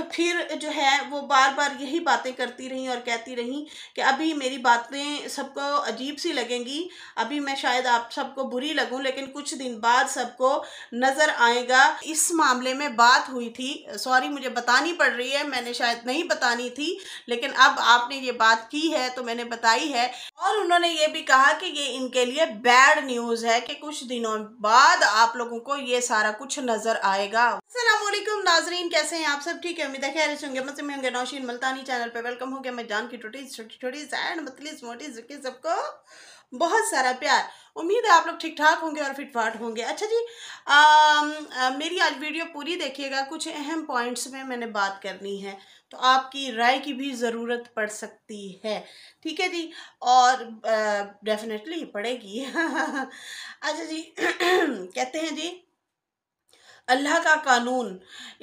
फिर जो है वो बार बार यही बातें करती रहीं और कहती रहीं कि अभी मेरी बातें सबको अजीब सी लगेंगी अभी मैं शायद आप सबको बुरी लगूं लेकिन कुछ दिन बाद सबको नज़र आएगा इस मामले में बात हुई थी सॉरी मुझे बतानी पड़ रही है मैंने शायद नहीं बतानी थी लेकिन अब आपने ये बात की है तो मैंने बताई है और उन्होंने ये भी कहा कि ये इनके लिए बैड न्यूज़ है कि कुछ दिनों बाद आप लोगों को ये सारा कुछ नज़र आएगा असलम नाजरीन कैसे हैं आप सब ठीक है के उम्मीद है खैर होंगे मजे में होंगे नौशीन मुल्तानी चैनल पे वेलकम हो गया मैं जान की टूटीज छोटी छोटी एंड मतलीस मोटी जुकी सबको बहुत सारा प्यार उम्मीद है आप लोग ठीक ठाक होंगे और फिट फाट होंगे अच्छा जी आ, आ, मेरी आज वीडियो पूरी देखिएगा कुछ अहम पॉइंट्स में मैंने बात करनी है तो आपकी राय की भी ज़रूरत पड़ सकती है ठीक है जी और डेफिनेटली पड़ेगी अच्छा जी कहते हैं जी अल्लाह का कानून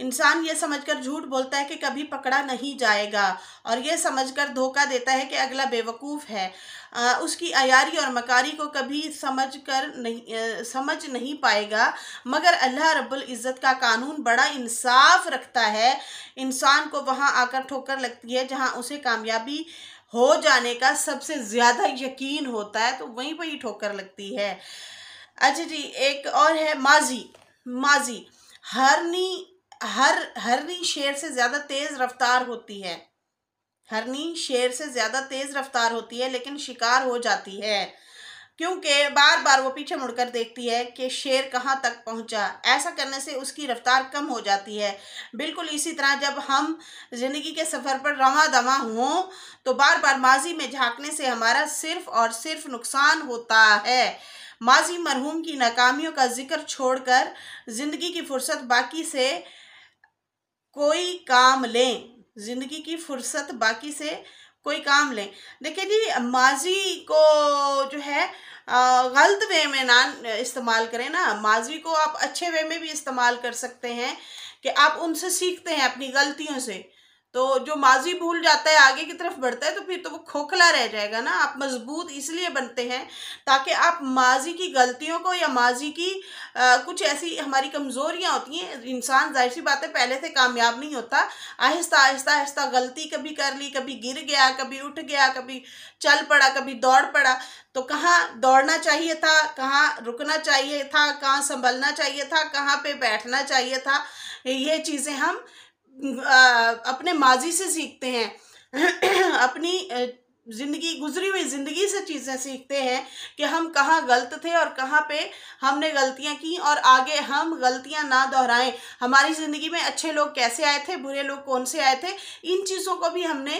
इंसान ये समझकर झूठ बोलता है कि कभी पकड़ा नहीं जाएगा और ये समझकर धोखा देता है कि अगला बेवकूफ़ है आ, उसकी अयारी और मकारी को कभी समझ कर नहीं आ, समझ नहीं पाएगा मगर अल्लाह रब्बुल इज़्ज़त का कानून बड़ा इंसाफ रखता है इंसान को वहाँ आकर ठोकर लगती है जहाँ उसे कामयाबी हो जाने का सबसे ज़्यादा यकीन होता है तो वहीं पर ही ठोकर लगती है अच्छा जी एक और है माजी माजी हरनी हर हरनी शेर से ज़्यादा तेज़ रफ्तार होती है हरनी शेर से ज़्यादा तेज़ रफ्तार होती है लेकिन शिकार हो जाती है क्योंकि बार बार वो पीछे मुड़कर देखती है कि शेर कहाँ तक पहुँचा ऐसा करने से उसकी रफ्तार कम हो जाती है बिल्कुल इसी तरह जब हम ज़िंदगी के सफ़र पर रवा दवा हों तो बार बार माजी में झांकने से हमारा सिर्फ और सिर्फ नुकसान होता है माजी मरहूम की नाकामियों का जिक्र छोड़कर ज़िंदगी की फुर्सत बाकी से कोई काम लें ज़िंदगी की फुर्सत बाकी से कोई काम लें देखिए जी माजी को जो है गलत वे में ना इस्तेमाल करें ना माजी को आप अच्छे वे में भी इस्तेमाल कर सकते हैं कि आप उनसे सीखते हैं अपनी गलतियों से तो जो माजी भूल जाता है आगे की तरफ बढ़ता है तो फिर तो वो खोखला रह जाएगा ना आप मजबूत इसलिए बनते हैं ताकि आप माजी की गलतियों को या माजी की आ, कुछ ऐसी हमारी कमज़ोरियाँ होती हैं इंसान जाहिर सी बातें पहले से कामयाब नहीं होता आहिस्ता आहिस्ता आहिस्ता गलती कभी कर ली कभी गिर गया कभी उठ गया कभी चल पड़ा कभी दौड़ पड़ा तो कहाँ दौड़ना चाहिए था कहाँ रुकना चाहिए था कहाँ संभलना चाहिए था कहाँ पे बैठना चाहिए था ये चीज़ें हम अपने माजी से सीखते हैं अपनी ज़िंदगी गुजरी हुई ज़िंदगी से चीज़ें सीखते हैं कि हम कहाँ गलत थे और कहाँ पे हमने गलतियाँ की और आगे हम गलतियाँ ना दोहराएं हमारी ज़िंदगी में अच्छे लोग कैसे आए थे बुरे लोग कौन से आए थे इन चीज़ों को भी हमने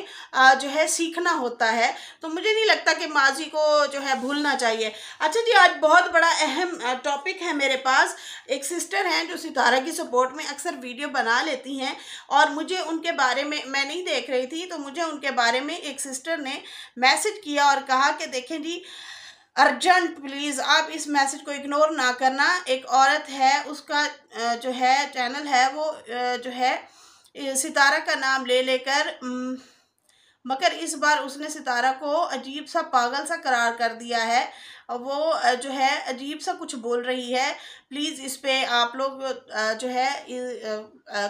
जो है सीखना होता है तो मुझे नहीं लगता कि माजी को जो है भूलना चाहिए अच्छा जी आज बहुत बड़ा अहम टॉपिक है मेरे पास एक सिस्टर हैं जो सितारा की सपोर्ट में अक्सर वीडियो बना लेती हैं और मुझे उनके बारे में मैं नहीं देख रही थी तो मुझे उनके बारे में एक सिस्टर ने मैसेज किया और कहा कि देखें जी अर्जेंट प्लीज़ आप इस मैसेज को इग्नोर ना करना एक औरत है उसका जो है चैनल है वो जो है सितारा का नाम ले लेकर मगर इस बार उसने सितारा को अजीब सा पागल सा करार कर दिया है वो जो है अजीब सा कुछ बोल रही है प्लीज़ इस पर आप लोग जो है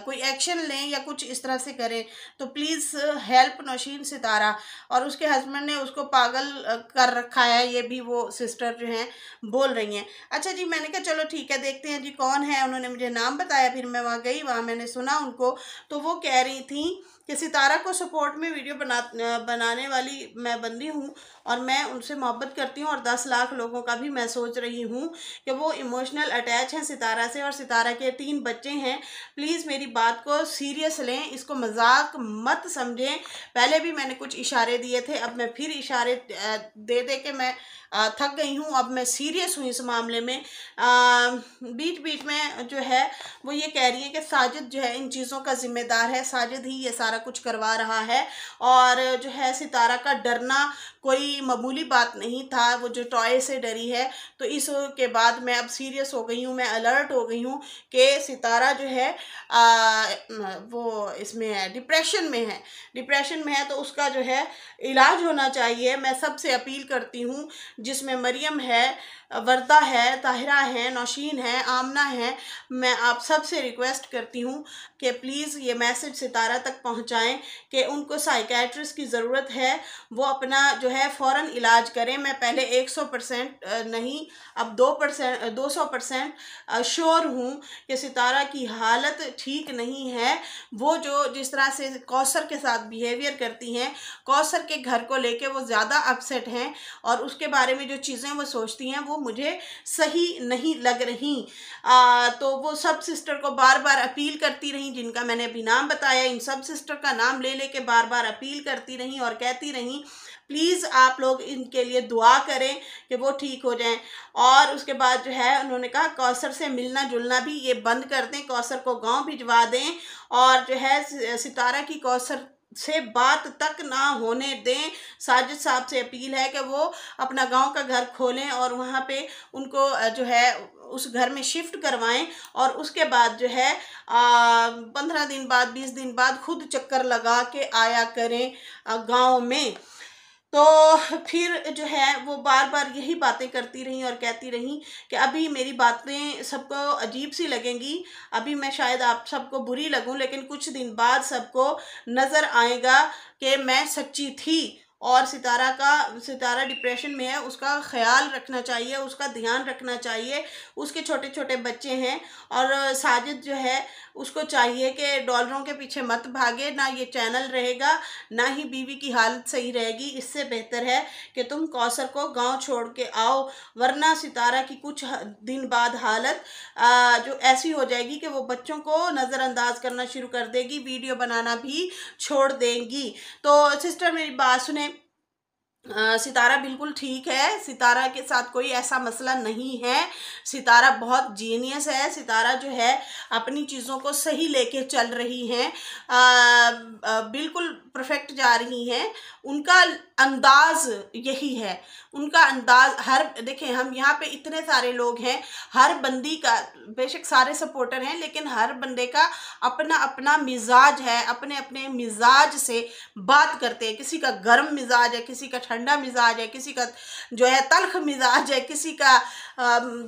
कोई एक्शन लें या कुछ इस तरह से करें तो प्लीज़ हेल्प नौशीन सितारा और उसके हस्बैंड ने उसको पागल कर रखा है ये भी वो सिस्टर जो हैं बोल रही हैं अच्छा जी मैंने कहा चलो ठीक है देखते हैं जी कौन है उन्होंने मुझे नाम बताया फिर मैं वहाँ गई वहाँ मैंने सुना उनको तो वो कह रही थी कि सितारा को सपोर्ट में वीडियो बना बनाने वाली मैं बंदी हूँ और मैं उनसे मोहब्बत करती हूँ और दस लाख लोगों का भी मैं सोच रही हूँ कि वो इमोशनल अटैक अटैच हैं सितारा से और सितारा के तीन बच्चे हैं प्लीज़ मेरी बात को सीरियस लें इसको मजाक मत समझें पहले भी मैंने कुछ इशारे दिए थे अब मैं फिर इशारे दे दे के मैं थक गई हूँ अब मैं सीरियस हूँ इस मामले में आ, बीच बीच में जो है वो ये कह रही है कि साजिद जो है इन चीज़ों का ज़िम्मेदार है साजिद ही ये सारा कुछ करवा रहा है और जो है सितारा का डरना कोई मामूली बात नहीं था वो जो टॉय से डरी है तो इस के बाद मैं अब सीरियस हो गई गई हूँ मैं अलर्ट हो गई हूँ कि सितारा जो है आ, वो इसमें है डिप्रेशन में है डिप्रेशन में है तो उसका जो है इलाज होना चाहिए मैं सबसे अपील करती हूँ जिसमें मरियम है वर्दा है ताहिरा है नौशीन है आमना है मैं आप सब से रिक्वेस्ट करती हूँ कि प्लीज़ ये मैसेज सितारा तक पहुँचाएँ कि उनको साइकेट्रिस्ट की ज़रूरत है वो अपना जो है फ़ौर इलाज करें मैं पहले एक सौ परसेंट नहीं अब दो परसेंट दो सौ परसेंट श्योर हूँ कि सितारा की हालत ठीक नहीं है वो जो जिस तरह से कौसर के साथ बिहेवियर करती हैं कौसर के घर को लेके वो ज़्यादा अपसेट हैं और उसके बारे में जो चीज़ें वो सोचती हैं वो मुझे सही नहीं लग रही आ, तो वो सब सिस्टर को बार बार अपील करती रहीं जिनका मैंने अभी नाम बताया इन सब सिस्टर का नाम ले ले के बार बार अपील करती रहीं और कहती रहीं प्लीज़ आप लोग इनके लिए दुआ करें कि वो ठीक हो जाएं और उसके बाद जो है उन्होंने कहा कौसर से मिलना जुलना भी ये बंद कर दें कौसर को गांव भिजवा दें और जो है सितारा की कौसर से बात तक ना होने दें साजिद साहब से अपील है कि वो अपना गांव का घर खोलें और वहाँ पे उनको जो है उस घर में शिफ्ट करवाएं और उसके बाद जो है पंद्रह दिन बाद बीस दिन बाद खुद चक्कर लगा के आया करें गांव में तो फिर जो है वो बार बार यही बातें करती रहीं और कहती रहीं कि अभी मेरी बातें सबको अजीब सी लगेंगी अभी मैं शायद आप सबको बुरी लगूं लेकिन कुछ दिन बाद सबको नज़र आएगा कि मैं सच्ची थी और सितारा का सितारा डिप्रेशन में है उसका ख्याल रखना चाहिए उसका ध्यान रखना चाहिए उसके छोटे छोटे बच्चे हैं और साजिद जो है उसको चाहिए कि डॉलरों के पीछे मत भागे ना ये चैनल रहेगा ना ही बीवी की हालत सही रहेगी इससे बेहतर है कि तुम कौसर को गांव छोड़ के आओ वरना सितारा की कुछ दिन बाद हालत आ, जो ऐसी हो जाएगी कि वो बच्चों को नज़रअंदाज करना शुरू कर देगी वीडियो बनाना भी छोड़ देंगी तो सिस्टर मेरी बात सुने आ, सितारा बिल्कुल ठीक है सितारा के साथ कोई ऐसा मसला नहीं है सितारा बहुत जीनियस है सितारा जो है अपनी चीज़ों को सही लेके चल रही हैं बिल्कुल परफेक्ट जा रही हैं उनका अंदाज यही है उनका अंदाज हर देखें हम यहाँ पे इतने सारे लोग हैं हर बंदी का बेशक सारे सपोर्टर हैं लेकिन हर बंदे का अपना अपना मिजाज है अपने अपने मिजाज से बात करते हैं किसी का गर्म मिजाज है किसी का ठंडा मिजाज है किसी का जो है तलख मिजाज है किसी का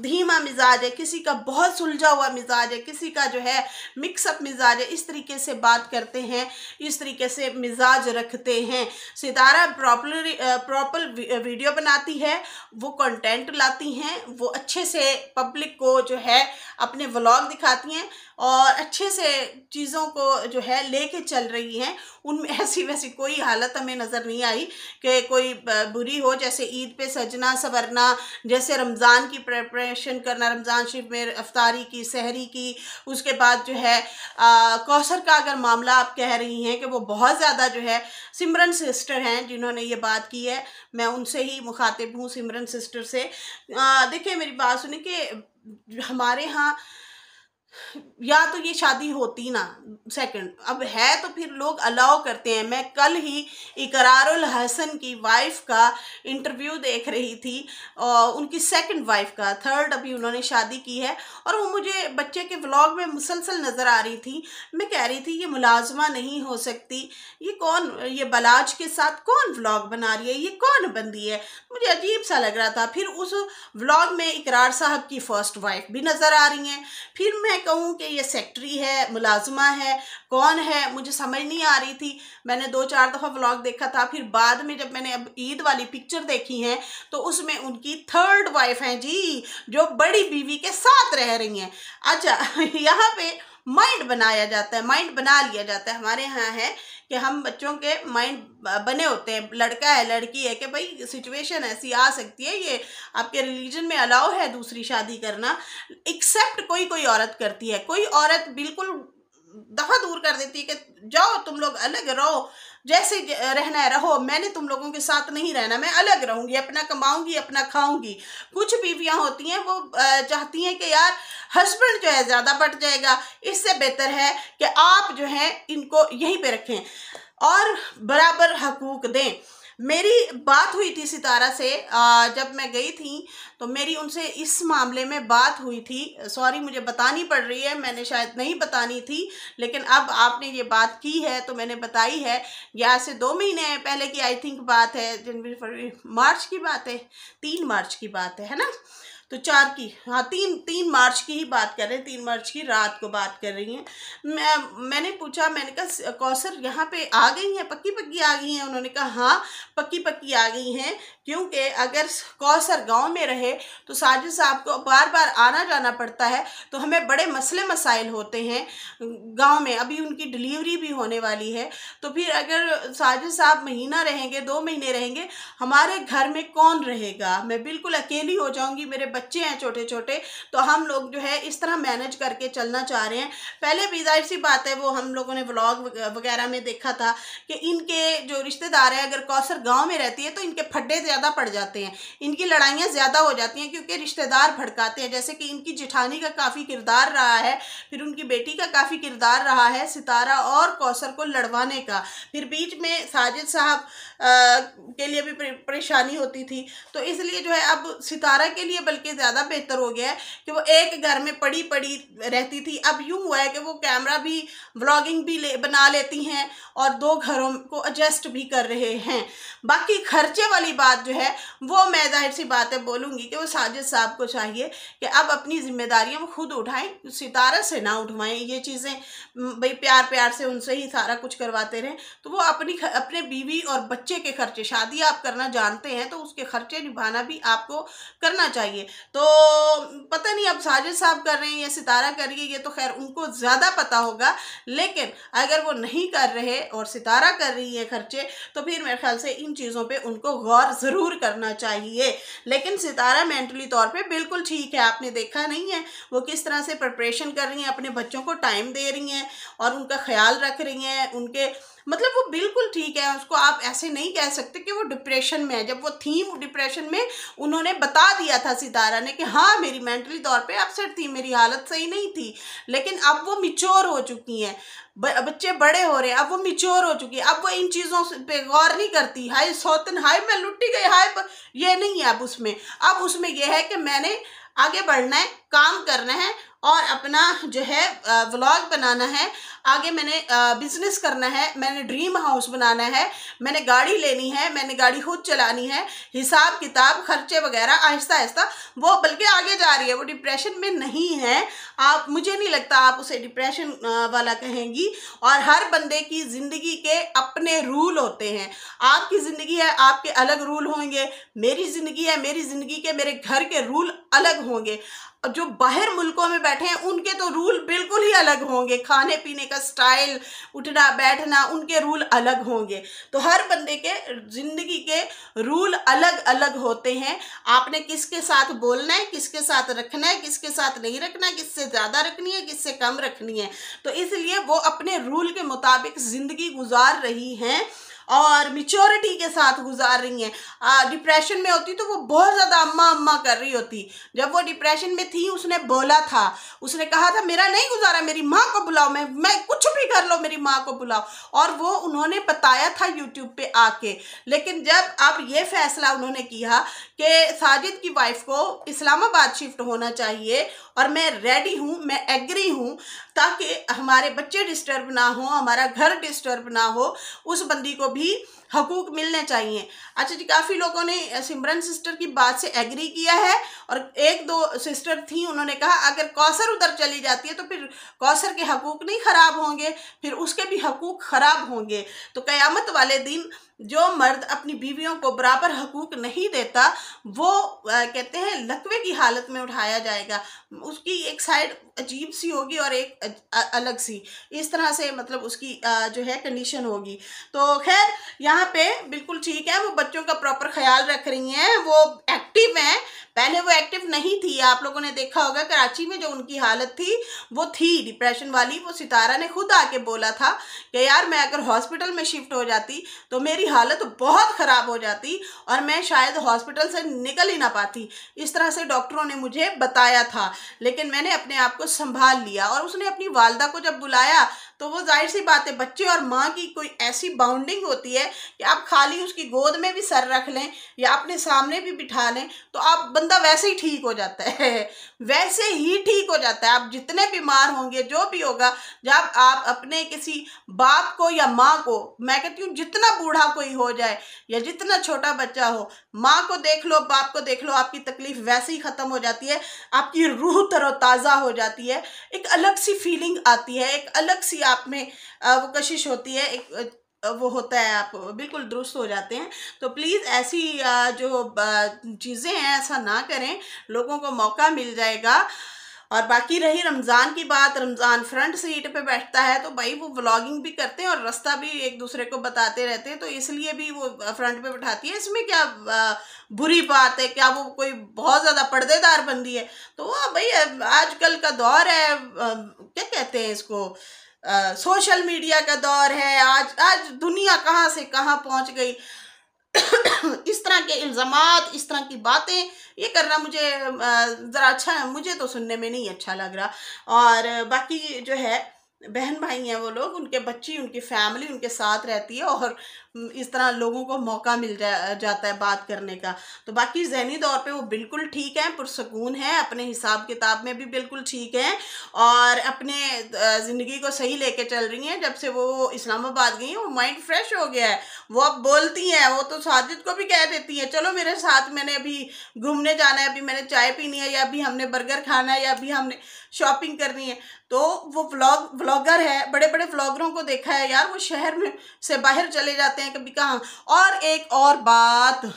धीमा मिजाज है किसी का बहुत सुलझा हुआ मिजाज है किसी का जो है मिक्सअप मिजाज है इस तरीके से बात करते हैं इस तरीके से मिजाज रखते हैं सितारा प्रॉपर प्रॉपर वीडियो बनाती है वो कंटेंट लाती हैं वो अच्छे से पब्लिक को जो है अपने व्लॉग दिखाती हैं और अच्छे से चीज़ों को जो है लेके चल रही हैं उनमें ऐसी वैसी कोई हालत हमें नज़र नहीं आई कि कोई कोई बुरी हो जैसे ईद पे सजना संवरना जैसे रमज़ान की प्रेपरेशन करना रमज़ान शरीफ में अफ्तारी की सहरी की उसके बाद जो है कौसर का अगर मामला आप कह रही हैं कि वो बहुत ज़्यादा जो है सिमरन सिस्टर हैं जिन्होंने ये बात की है मैं उनसे ही मुखातिब हूँ सिमरन सिस्टर से देखिए मेरी बात सुनी कि हमारे यहाँ या तो ये शादी होती ना सेकंड अब है तो फिर लोग अलाउ करते हैं मैं कल ही इकरारुल हसन की वाइफ का इंटरव्यू देख रही थी और उनकी सेकंड वाइफ का थर्ड अभी उन्होंने शादी की है और वो मुझे बच्चे के व्लॉग में मुसलसल नज़र आ रही थी मैं कह रही थी ये मुलाजमा नहीं हो सकती ये कौन ये बलाज के साथ कौन व्लॉग बना रही है ये कौन बंदी है मुझे अजीब सा लग रहा था फिर उस व्लॉग में इकरार साहब की फ़र्स्ट वाइफ भी नज़र आ रही हैं फिर मैं मैं कहूँ कि ये सेक्रेटरी है मुलाजमा है कौन है मुझे समझ नहीं आ रही थी मैंने दो चार दफ़ा व्लॉग देखा था फिर बाद में जब मैंने अब ईद वाली पिक्चर देखी है तो उसमें उनकी थर्ड वाइफ हैं जी जो बड़ी बीवी के साथ रह रही हैं अच्छा यहाँ पे माइंड बनाया जाता है माइंड बना लिया जाता है हमारे यहाँ है कि हम बच्चों के माइंड बने होते हैं लड़का है लड़की है कि भाई सिचुएशन ऐसी आ सकती है ये आपके रिलीजन में अलाउ है दूसरी शादी करना एक्सेप्ट कोई कोई औरत करती है कोई औरत बिल्कुल दफा दूर कर देती है कि जाओ तुम लोग अलग रहो जैसे रहना है रहो मैंने तुम लोगों के साथ नहीं रहना मैं अलग रहूंगी अपना कमाऊंगी अपना खाऊंगी कुछ बीवियां होती हैं वो चाहती हैं कि यार हस्बैंड जो है ज़्यादा बट जाएगा इससे बेहतर है कि आप जो है इनको यहीं पे रखें और बराबर हकूक दें मेरी बात हुई थी सितारा से आ, जब मैं गई थी तो मेरी उनसे इस मामले में बात हुई थी सॉरी मुझे बतानी पड़ रही है मैंने शायद नहीं बतानी थी लेकिन अब आपने ये बात की है तो मैंने बताई है यहाँ से दो महीने पहले की आई थिंक बात है जनवरी फरवरी मार्च की बात है तीन मार्च की बात है है ना तो चार की हाँ तीन तीन मार्च की ही बात कर रहे हैं तीन मार्च की रात को बात कर रही हैं मैं मैंने पूछा मैंने कहा कौसर यहाँ पे आ गई हैं पक्की पक्की आ गई हैं उन्होंने कहा हाँ पक्की पक्की आ गई हैं क्योंकि अगर कौसर गांव में रहे तो साजिद साहब को बार बार आना जाना पड़ता है तो हमें बड़े मसले मसाइल होते हैं गाँव में अभी उनकी डिलीवरी भी होने वाली है तो फिर अगर साजिद साहब महीना रहेंगे दो महीने रहेंगे हमारे घर में कौन रहेगा मैं बिल्कुल अकेली हो जाऊँगी मेरे बच्चे हैं छोटे छोटे तो हम लोग जो है इस तरह मैनेज करके चलना चाह रहे हैं पहले भी जाहिर सी बात है वो हम लोगों ने ब्लॉग वगैरह में देखा था कि इनके जो रिश्तेदार हैं अगर कौसर गाँव में रहती है तो इनके फड्डे ज़्यादा पड़ जाते हैं इनकी लड़ाइयाँ ज़्यादा हो जाती हैं क्योंकि रिश्तेदार भड़काते हैं जैसे कि इनकी जिठानी का काफ़ी किरदार रहा है फिर उनकी बेटी का काफ़ी किरदार रहा है सितारा और कौसर को लड़वाने का फिर बीच में साजिद साहब के लिए भी परेशानी होती थी तो इसलिए जो है अब सितारा के लिए बल्कि ये ज़्यादा बेहतर हो गया है कि वो एक घर में पड़ी पड़ी रहती थी अब यूँ हुआ है कि वो कैमरा भी ब्लॉगिंग भी ले बना लेती हैं और दो घरों को एडजस्ट भी कर रहे हैं बाकी खर्चे वाली बात जो है वो मैं जाहिर सी बातें बोलूँगी कि वो साजिद साहब को चाहिए कि अब अपनी जिम्मेदारियाँ वो खुद उठाएं सितारा से ना उठवाएं ये चीज़ें भाई प्यार प्यार से उनसे ही सारा कुछ करवाते रहें तो वो अपनी अपने बीवी और बच्चे के खर्चे शादी आप करना जानते हैं तो उसके खर्चे निभाना भी आपको करना चाहिए तो पता नहीं अब साजिद साहब कर रहे हैं या सितारा कर रही है ये तो खैर उनको ज़्यादा पता होगा लेकिन अगर वो नहीं कर रहे और सितारा कर रही है खर्चे तो फिर मेरे ख्याल से इन चीज़ों पर उनको गौर ज़रूर करना चाहिए लेकिन सितारा मेंटली तौर पर बिल्कुल ठीक है आपने देखा नहीं है वो किस तरह से प्रपरेशन कर रही हैं अपने बच्चों को टाइम दे रही हैं और उनका ख्याल रख रही हैं उनके मतलब वो बिल्कुल ठीक है उसको आप ऐसे नहीं कह सकते कि वो डिप्रेशन में है जब वो थीम डिप्रेशन में उन्होंने बता दिया था सितारा ने कि हाँ मेरी मेंटली तौर पे अपसेट थी मेरी हालत सही नहीं थी लेकिन अब वो मिच्योर हो चुकी हैं बच्चे बड़े हो रहे हैं अब वो मिच्योर हो चुकी है अब वो इन चीज़ों पे गौर नहीं करती हाय सौतन हाय मैं लुटी गई हाय ये नहीं है अब उसमें अब उसमें यह है कि मैंने आगे बढ़ना है काम करना है और अपना जो है व्लॉग बनाना है आगे मैंने बिज़नेस करना है मैंने ड्रीम हाउस बनाना है मैंने गाड़ी लेनी है मैंने गाड़ी खुद चलानी है हिसाब किताब खर्चे वगैरह आहिस्ता आहिस्ता वो बल्कि आगे जा रही है वो डिप्रेशन में नहीं है आप मुझे नहीं लगता आप उसे डिप्रेशन वाला कहेंगी और हर बंदे की ज़िंदगी के अपने रूल होते हैं आपकी ज़िंदगी है आपके अलग रूल होंगे मेरी ज़िंदगी है मेरी ज़िंदगी के मेरे घर के रूल अलग होंगे अब जो बाहर मुल्कों में बैठे हैं उनके तो रूल बिल्कुल ही अलग होंगे खाने पीने का स्टाइल उठना बैठना उनके रूल अलग होंगे तो हर बंदे के ज़िंदगी के रूल अलग अलग होते हैं आपने किसके साथ बोलना है किसके साथ रखना है किसके साथ नहीं रखना है किससे ज़्यादा रखनी है किससे कम रखनी है तो इसलिए वो अपने रूल के मुताबिक ज़िंदगी गुजार रही हैं और मिच्योरिटी के साथ गुजार रही हैं डिप्रेशन में होती तो वो बहुत ज़्यादा अम्मा अम्मा कर रही होती जब वो डिप्रेशन में थी उसने बोला था उसने कहा था मेरा नहीं गुजारा मेरी माँ को बुलाओ मैं मैं कुछ भी कर लो मेरी माँ को बुलाओ और वो उन्होंने बताया था यूट्यूब पे आके लेकिन जब अब ये फैसला उन्होंने किया कि साजिद की वाइफ को इस्लामाबाद शिफ्ट होना चाहिए और मैं रेडी हूँ मैं एग्री हूँ ताकि हमारे बच्चे डिस्टर्ब ना हो हमारा घर डिस्टर्ब ना हो उस बंदी को भी हकूक मिलने चाहिए अच्छा जी काफ़ी लोगों ने सिमरन सिस्टर की बात से एग्री किया है और एक दो सिस्टर थी उन्होंने कहा अगर कौसर उधर चली जाती है तो फिर कौसर के हकूक नहीं ख़राब होंगे फिर उसके भी हकूक ख़राब होंगे तो क़यामत वाले दिन जो मर्द अपनी बीवियों को बराबर हकूक नहीं देता वो आ, कहते हैं लकवे की हालत में उठाया जाएगा उसकी एक साइड अजीब सी होगी और एक अलग सी इस तरह से मतलब उसकी जो है कंडीशन होगी तो खैर यहाँ पे बिल्कुल ठीक है वो बच्चों का प्रॉपर ख्याल रख रही हैं वो एक्टिव हैं पहले वो एक्टिव नहीं थी आप लोगों ने देखा होगा कराची में जो उनकी हालत थी वो थी डिप्रेशन वाली वो सितारा ने खुद आके बोला था कि यार मैं अगर हॉस्पिटल में शिफ्ट हो जाती तो मेरी हालत बहुत ख़राब हो जाती और मैं शायद हॉस्पिटल से निकल ही ना पाती इस तरह से डॉक्टरों ने मुझे बताया था लेकिन मैंने अपने आप को संभाल लिया और उसने अपनी वालदा को जब बुलाया तो वो जाहिर सी बात है बच्चे और माँ की कोई ऐसी बाउंडिंग होती है कि आप खाली उसकी गोद में भी सर रख लें या अपने सामने भी बिठा लें तो आप बंदा वैसे ही ठीक हो जाता है वैसे ही ठीक हो जाता है आप जितने बीमार होंगे जो भी होगा जब आप अपने किसी बाप को या माँ को मैं कहती हूँ जितना बूढ़ा कोई हो जाए या जितना छोटा बच्चा हो माँ को देख लो बाप को देख लो आपकी तकलीफ वैसे ही ख़त्म हो जाती है आपकी रूह तरोताज़ा हो जाती है एक अलग सी फीलिंग आती है एक अलग सी आप में वो कशिश होती है एक वो होता है आप बिल्कुल दुरुस्त हो जाते हैं तो प्लीज़ ऐसी जो चीज़ें हैं ऐसा ना करें लोगों को मौका मिल जाएगा और बाकी रही रमज़ान की बात रमज़ान फ्रंट सीट पे बैठता है तो भाई वो व्लॉगिंग भी करते हैं और रास्ता भी एक दूसरे को बताते रहते हैं तो इसलिए भी वो फ्रंट पे बैठाती है इसमें क्या बुरी बात है क्या वो कोई बहुत ज़्यादा पर्देदार बंदी है तो वह भाई आजकल का दौर है क्या कहते हैं इसको आ, सोशल मीडिया का दौर है आज आज दुनिया कहाँ से कहाँ पहुँच गई इस तरह के इल्ज़ाम इस तरह की बातें ये करना मुझे ज़रा अच्छा है मुझे तो सुनने में नहीं अच्छा लग रहा और बाकी जो है बहन भाई हैं वो लोग उनके बच्ची उनकी फैमिली उनके साथ रहती है और इस तरह लोगों को मौका मिल जा, जाता है बात करने का तो बाकी जहनी तौर पे वो बिल्कुल ठीक है पुरसकून है अपने हिसाब किताब में भी बिल्कुल ठीक है और अपने ज़िंदगी को सही लेके चल रही हैं जब से वो इस्लामाबाद गई वो माइंड फ्रेश हो गया है वो अब बोलती हैं वो तो साजिद को भी कह देती हैं चलो मेरे साथ मैंने अभी घूमने जाना है अभी मैंने चाय पीनी है या अभी हमने बर्गर खाना है या अभी हमने शॉपिंग करनी है तो वो व्लॉग व्लॉगर है बड़े बड़े व्लॉगरों को देखा है यार वो शहर में से बाहर चले जाते जाते हैं कभी कहाँ और एक और बात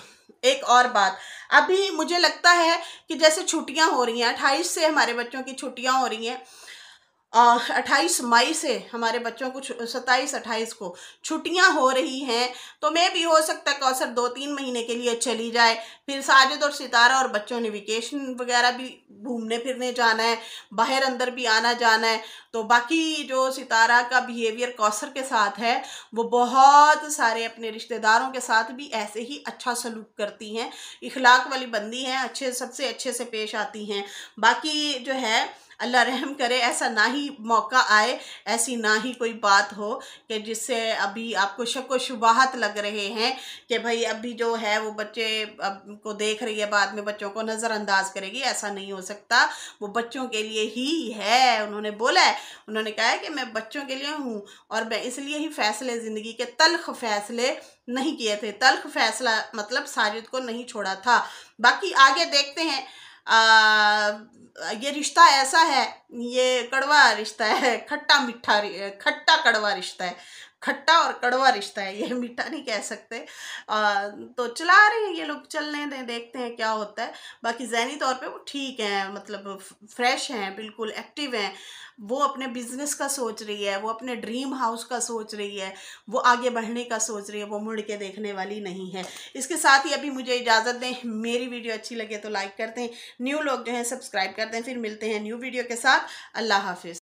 एक और बात अभी मुझे लगता है कि जैसे छुट्टियां हो रही हैं अट्ठाईस से हमारे बच्चों की छुट्टियां हो रही हैं अट्ठाईस मई से हमारे बच्चों को सत्ताईस अट्ठाईस को छुट्टियां हो रही हैं तो मैं भी हो सकता है कौसर दो तीन महीने के लिए चली जाए फिर साजिद और सितारा और बच्चों ने वेकेशन वगैरह भी घूमने फिरने जाना है बाहर अंदर भी आना जाना है तो बाकी जो सितारा का बिहेवियर कौसर के साथ है वो बहुत सारे अपने रिश्तेदारों के साथ भी ऐसे ही अच्छा सलूक करती हैं इखलाक वाली बंदी हैं अच्छे सबसे अच्छे से पेश आती हैं बाकी जो है अल्लाह रहम करे ऐसा ना ही मौका आए ऐसी ना ही कोई बात हो कि जिससे अभी आपको शक व शुबाहत लग रहे हैं कि भाई अभी जो है वो बच्चे अब को देख रही है बाद में बच्चों को नज़रअंदाज करेगी ऐसा नहीं हो सकता वो बच्चों के लिए ही है उन्होंने बोला है उन्होंने कहा है कि मैं बच्चों के लिए हूँ और मैं इसलिए ही फ़ैसले ज़िंदगी के तलख फ़ैसले नहीं किए थे तलख फ़ैसला मतलब साजिद को नहीं छोड़ा था बाकी आगे देखते हैं आ, ये रिश्ता ऐसा है ये कड़वा रिश्ता है खट्टा मीठा खट्टा कड़वा रिश्ता है खट्टा और कड़वा रिश्ता है ये मीठा नहीं कह सकते आ, तो चला रहे हैं ये लोग चलने दें देखते हैं क्या होता है बाकी जहनी तौर पे वो ठीक हैं मतलब फ्रेश हैं बिल्कुल एक्टिव हैं वो अपने बिजनेस का सोच रही है वो अपने ड्रीम हाउस का सोच रही है वो आगे बढ़ने का सोच रही है वो मुड़ के देखने वाली नहीं है इसके साथ ही अभी मुझे इजाज़त दें मेरी वीडियो अच्छी लगे तो लाइक करते हैं न्यू लोग जो हैं सब्सक्राइब करते हैं फिर मिलते हैं न्यू वीडियो के साथ अल्लाह हाफिज़